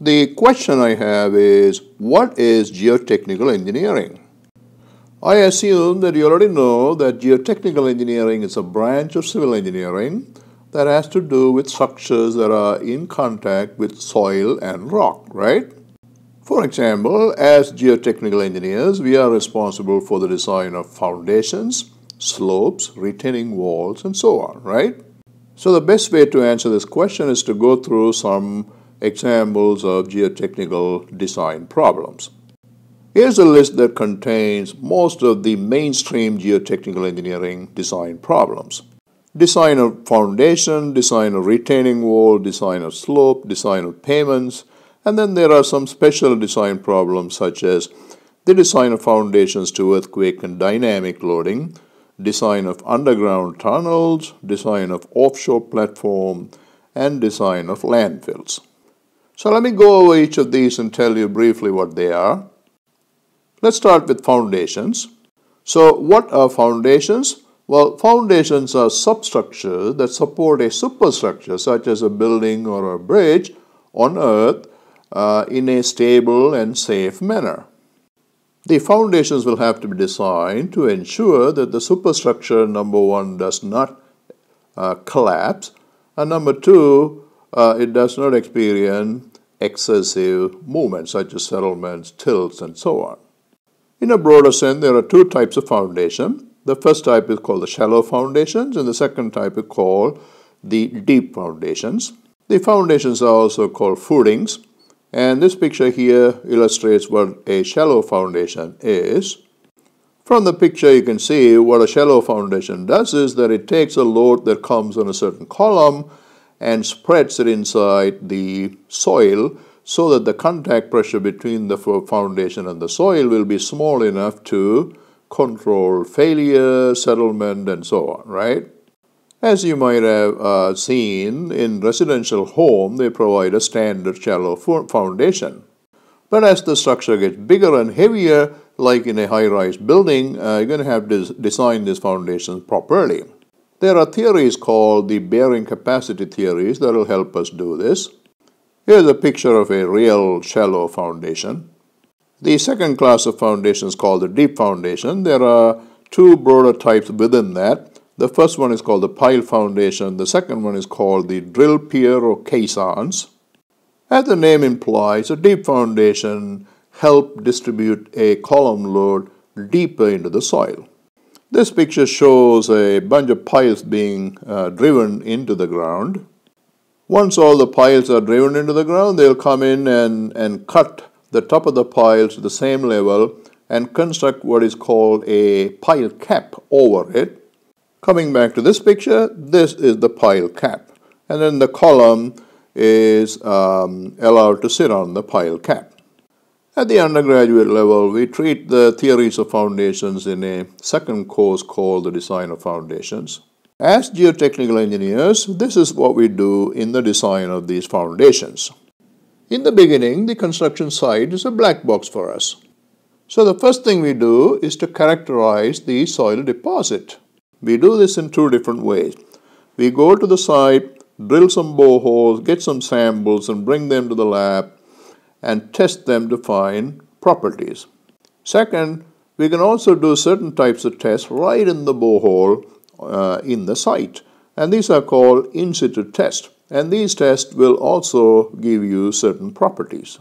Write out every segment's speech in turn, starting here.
The question I have is, what is geotechnical engineering? I assume that you already know that geotechnical engineering is a branch of civil engineering that has to do with structures that are in contact with soil and rock, right? For example, as geotechnical engineers, we are responsible for the design of foundations, slopes, retaining walls, and so on, right? So the best way to answer this question is to go through some examples of geotechnical design problems. Here's a list that contains most of the mainstream geotechnical engineering design problems. Design of foundation, design of retaining wall, design of slope, design of payments, and then there are some special design problems such as the design of foundations to earthquake and dynamic loading, design of underground tunnels, design of offshore platform, and design of landfills. So let me go over each of these and tell you briefly what they are. Let's start with foundations. So what are foundations? Well, foundations are substructures that support a superstructure such as a building or a bridge on earth uh, in a stable and safe manner. The foundations will have to be designed to ensure that the superstructure, number one, does not uh, collapse, and number two, uh, it does not experience excessive movement such as settlements, tilts, and so on. In a broader sense, there are two types of foundation. The first type is called the shallow foundations, and the second type is called the deep foundations. The foundations are also called footings, and this picture here illustrates what a shallow foundation is. From the picture you can see what a shallow foundation does is that it takes a load that comes on a certain column and spreads it inside the soil so that the contact pressure between the foundation and the soil will be small enough to control failure, settlement, and so on, right? As you might have uh, seen, in residential home, they provide a standard shallow foundation. But as the structure gets bigger and heavier, like in a high-rise building, uh, you're going to have to design this foundation properly. There are theories called the bearing capacity theories that will help us do this. Here's a picture of a real shallow foundation. The second class of foundations called the deep foundation. There are two broader types within that. The first one is called the pile foundation. The second one is called the drill pier or caissons. As the name implies, a deep foundation help distribute a column load deeper into the soil. This picture shows a bunch of piles being uh, driven into the ground. Once all the piles are driven into the ground, they'll come in and, and cut the top of the piles to the same level and construct what is called a pile cap over it. Coming back to this picture, this is the pile cap. And then the column is um, allowed to sit on the pile cap. At the undergraduate level, we treat the theories of foundations in a second course called the Design of Foundations. As geotechnical engineers, this is what we do in the design of these foundations. In the beginning, the construction site is a black box for us. So the first thing we do is to characterize the soil deposit. We do this in two different ways. We go to the site, drill some boreholes, get some samples and bring them to the lab and test them to find properties. Second, we can also do certain types of tests right in the borehole uh, in the site. And these are called in situ tests. And these tests will also give you certain properties.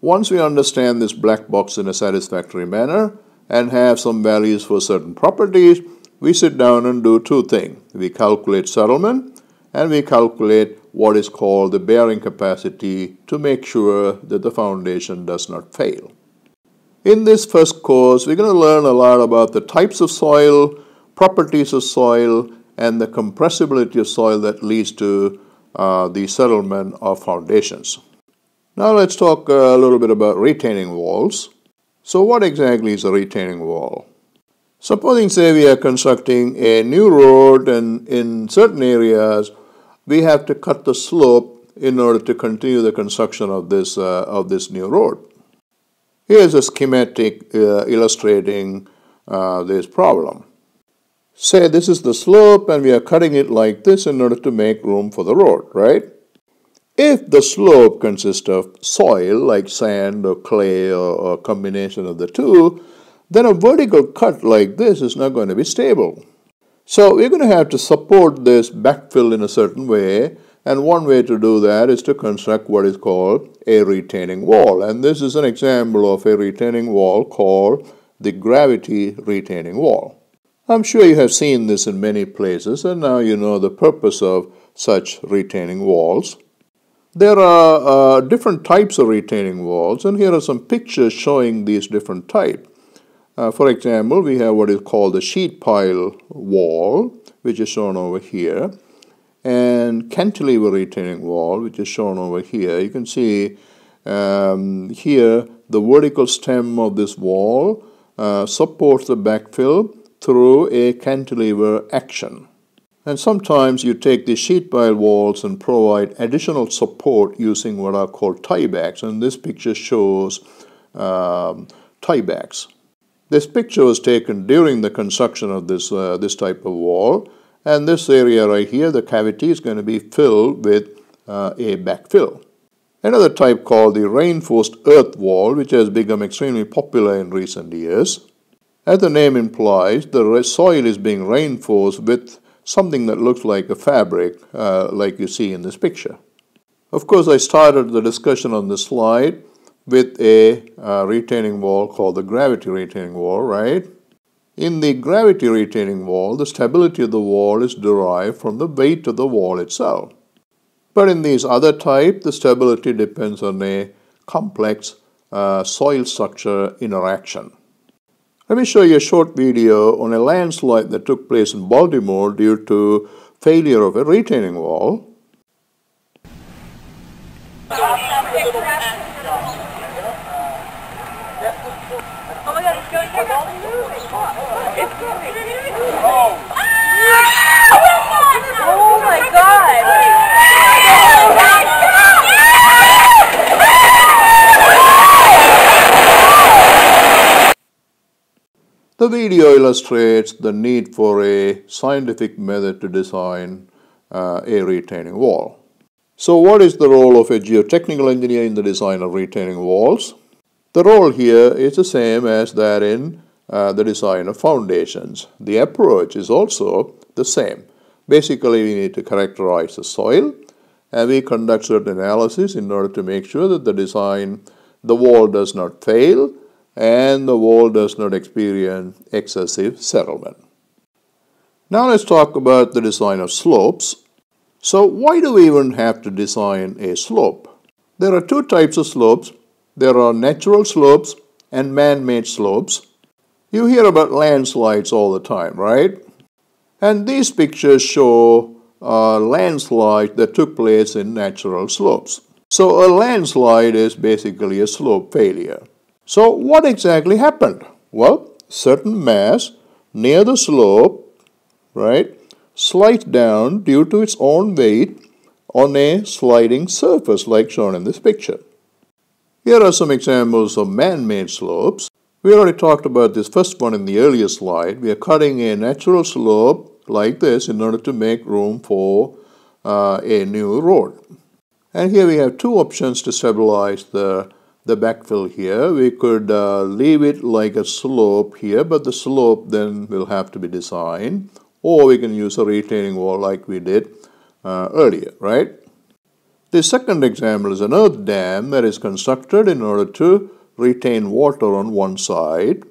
Once we understand this black box in a satisfactory manner and have some values for certain properties, we sit down and do two things. We calculate settlement and we calculate what is called the bearing capacity to make sure that the foundation does not fail. In this first course, we're going to learn a lot about the types of soil, properties of soil, and the compressibility of soil that leads to uh, the settlement of foundations. Now let's talk a little bit about retaining walls. So what exactly is a retaining wall? Supposing say we are constructing a new road and in certain areas we have to cut the slope in order to continue the construction of this, uh, of this new road. Here's a schematic uh, illustrating uh, this problem. Say this is the slope and we are cutting it like this in order to make room for the road, right? If the slope consists of soil like sand or clay or, or combination of the two, then a vertical cut like this is not going to be stable. So we're going to have to support this backfill in a certain way. And one way to do that is to construct what is called a retaining wall. And this is an example of a retaining wall called the gravity retaining wall. I'm sure you have seen this in many places and now you know the purpose of such retaining walls. There are uh, different types of retaining walls and here are some pictures showing these different types. Uh, for example, we have what is called the sheet pile wall, which is shown over here, and cantilever retaining wall, which is shown over here. You can see um, here the vertical stem of this wall uh, supports the backfill through a cantilever action. And sometimes you take the sheet pile walls and provide additional support using what are called tiebacks. And this picture shows um, tiebacks. This picture was taken during the construction of this, uh, this type of wall. And this area right here, the cavity is going to be filled with uh, a backfill. Another type called the reinforced earth wall, which has become extremely popular in recent years. As the name implies, the soil is being reinforced with something that looks like a fabric, uh, like you see in this picture. Of course, I started the discussion on this slide with a uh, retaining wall called the gravity retaining wall, right? In the gravity retaining wall, the stability of the wall is derived from the weight of the wall itself. But in these other type, the stability depends on a complex uh, soil structure interaction. Let me show you a short video on a landslide that took place in Baltimore due to failure of a retaining wall. The video illustrates the need for a scientific method to design uh, a retaining wall. So what is the role of a geotechnical engineer in the design of retaining walls? The role here is the same as that in uh, the design of foundations. The approach is also the same. Basically, we need to characterize the soil and we conduct certain analysis in order to make sure that the design, the wall does not fail and the wall does not experience excessive settlement. Now let's talk about the design of slopes. So why do we even have to design a slope? There are two types of slopes. There are natural slopes and man-made slopes. You hear about landslides all the time, right? And these pictures show a landslide that took place in natural slopes. So a landslide is basically a slope failure. So what exactly happened? Well, certain mass near the slope, right, slides down due to its own weight on a sliding surface like shown in this picture. Here are some examples of man-made slopes. We already talked about this first one in the earlier slide. We are cutting a natural slope like this in order to make room for uh, a new road. And here we have two options to stabilize the the backfill here. We could uh, leave it like a slope here, but the slope then will have to be designed. Or we can use a retaining wall like we did uh, earlier, right? The second example is an earth dam that is constructed in order to retain water on one side.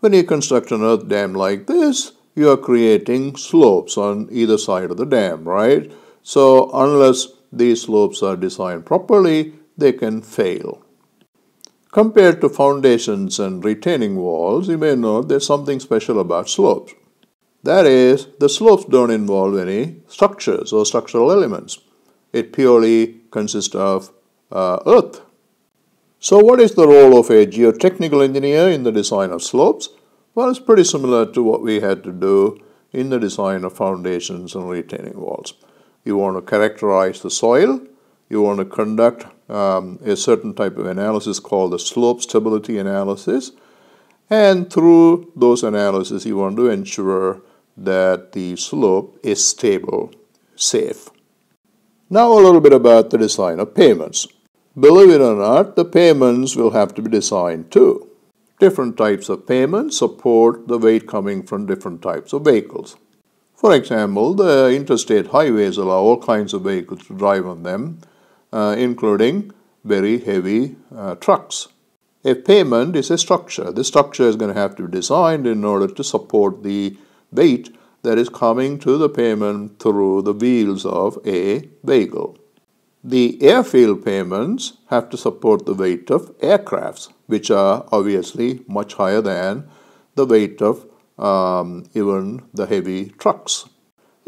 When you construct an earth dam like this, you are creating slopes on either side of the dam, right? So unless these slopes are designed properly, they can fail. Compared to foundations and retaining walls, you may know there's something special about slopes. That is, the slopes don't involve any structures or structural elements. It purely consists of uh, earth. So what is the role of a geotechnical engineer in the design of slopes? Well, it's pretty similar to what we had to do in the design of foundations and retaining walls. You want to characterize the soil, you want to conduct um, a certain type of analysis called the slope stability analysis. And through those analyses, you want to ensure that the slope is stable, safe. Now a little bit about the design of payments. Believe it or not, the payments will have to be designed too. Different types of payments support the weight coming from different types of vehicles. For example, the interstate highways allow all kinds of vehicles to drive on them, uh, including very heavy uh, trucks. A payment is a structure. This structure is going to have to be designed in order to support the weight that is coming to the payment through the wheels of a vehicle. The airfield payments have to support the weight of aircrafts, which are obviously much higher than the weight of um, even the heavy trucks.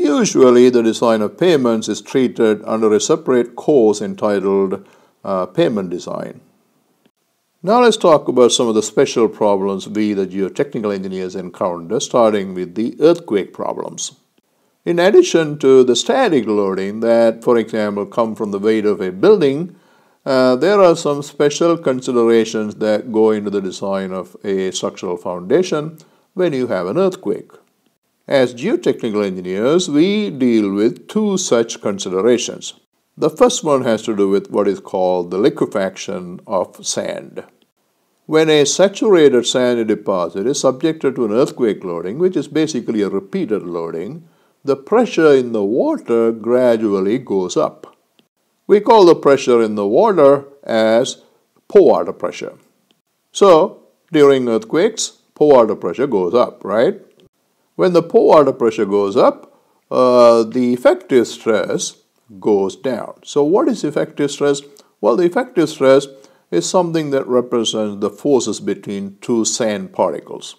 Usually, the design of payments is treated under a separate course entitled uh, Payment Design. Now let's talk about some of the special problems we, the geotechnical engineers, encounter, starting with the earthquake problems. In addition to the static loading that, for example, come from the weight of a building, uh, there are some special considerations that go into the design of a structural foundation when you have an earthquake. As geotechnical engineers, we deal with two such considerations. The first one has to do with what is called the liquefaction of sand. When a saturated sand deposit is subjected to an earthquake loading, which is basically a repeated loading, the pressure in the water gradually goes up. We call the pressure in the water as pore water pressure. So, during earthquakes, pore water pressure goes up, right? When the pore water pressure goes up, uh, the effective stress goes down. So what is effective stress? Well, the effective stress is something that represents the forces between two sand particles.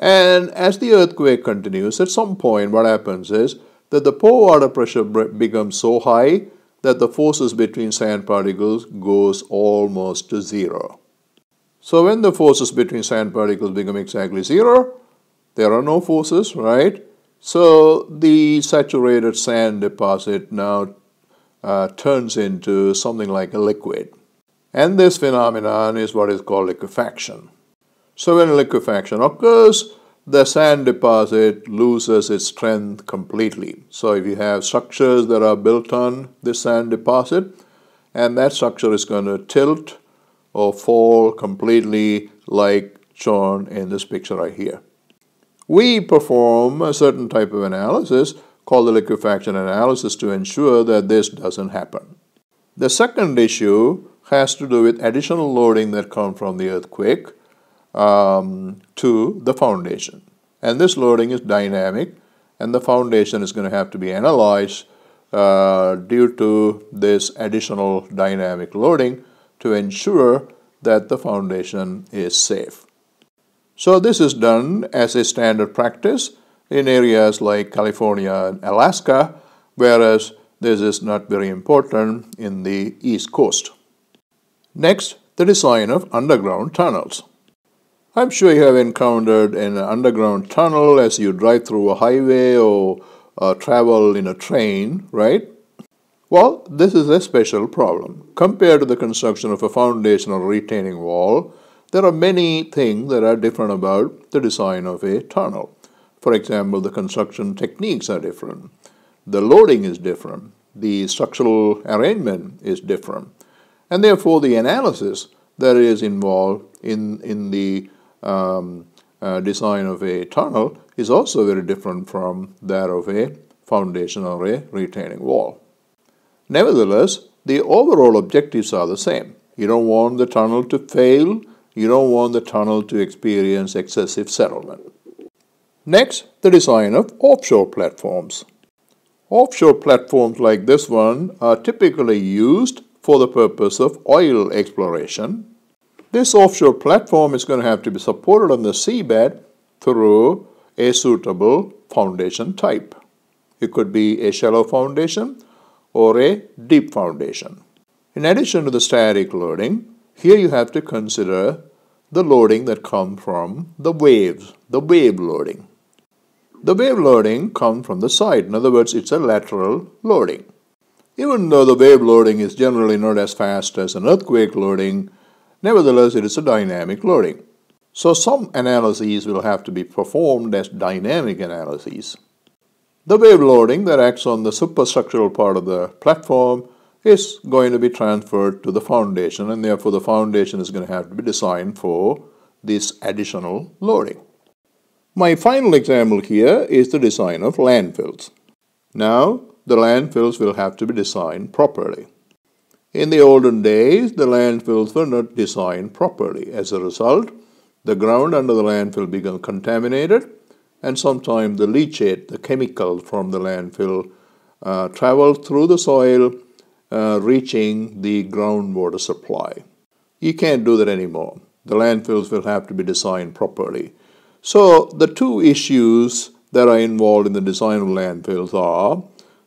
And as the earthquake continues, at some point what happens is that the pore water pressure becomes so high that the forces between sand particles goes almost to zero. So when the forces between sand particles become exactly zero, there are no forces, right? So the saturated sand deposit now uh, turns into something like a liquid. And this phenomenon is what is called liquefaction. So when liquefaction occurs, the sand deposit loses its strength completely. So if you have structures that are built on this sand deposit, and that structure is going to tilt or fall completely like shown in this picture right here. We perform a certain type of analysis called the liquefaction analysis to ensure that this doesn't happen. The second issue has to do with additional loading that come from the earthquake um, to the foundation. And this loading is dynamic and the foundation is going to have to be analyzed uh, due to this additional dynamic loading to ensure that the foundation is safe. So this is done as a standard practice in areas like California and Alaska, whereas this is not very important in the East Coast. Next, the design of underground tunnels. I'm sure you have encountered an underground tunnel as you drive through a highway or uh, travel in a train, right? Well, this is a special problem. Compared to the construction of a foundation or retaining wall, there are many things that are different about the design of a tunnel. For example, the construction techniques are different. The loading is different. The structural arrangement is different. And therefore, the analysis that is involved in, in the um, uh, design of a tunnel is also very different from that of a foundation or a retaining wall. Nevertheless, the overall objectives are the same. You don't want the tunnel to fail you don't want the tunnel to experience excessive settlement. Next, the design of offshore platforms. Offshore platforms like this one are typically used for the purpose of oil exploration. This offshore platform is going to have to be supported on the seabed through a suitable foundation type. It could be a shallow foundation or a deep foundation. In addition to the static loading, here you have to consider the loading that come from the waves, the wave loading. The wave loading comes from the side. In other words, it's a lateral loading. Even though the wave loading is generally not as fast as an earthquake loading, nevertheless it is a dynamic loading. So some analyses will have to be performed as dynamic analyses. The wave loading that acts on the superstructural part of the platform is going to be transferred to the foundation and therefore the foundation is going to have to be designed for this additional loading. My final example here is the design of landfills. Now the landfills will have to be designed properly. In the olden days, the landfills were not designed properly. As a result, the ground under the landfill became contaminated and sometimes the leachate, the chemical from the landfill, uh, traveled through the soil uh, reaching the groundwater supply. You can't do that anymore. The landfills will have to be designed properly. So the two issues that are involved in the design of landfills are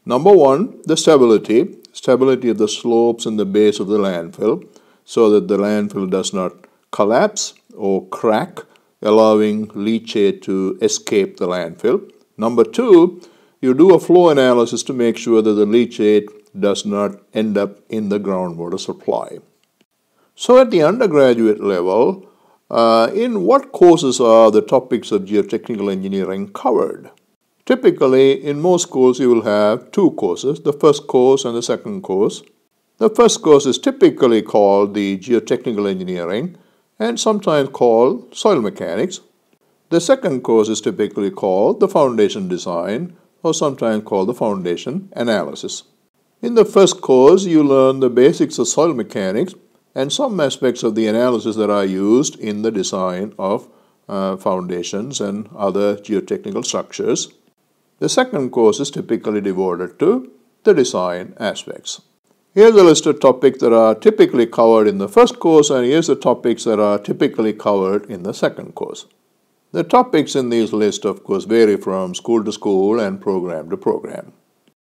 number one, the stability, stability of the slopes and the base of the landfill so that the landfill does not collapse or crack, allowing leachate to escape the landfill. Number two, you do a flow analysis to make sure that the leachate does not end up in the groundwater supply. So at the undergraduate level, uh, in what courses are the topics of geotechnical engineering covered? Typically, in most schools, you will have two courses, the first course and the second course. The first course is typically called the geotechnical engineering and sometimes called soil mechanics. The second course is typically called the foundation design or sometimes called the foundation analysis. In the first course, you learn the basics of soil mechanics and some aspects of the analysis that are used in the design of uh, foundations and other geotechnical structures. The second course is typically devoted to the design aspects. Here's a list of topics that are typically covered in the first course and here's the topics that are typically covered in the second course. The topics in these lists of course vary from school to school and program to program.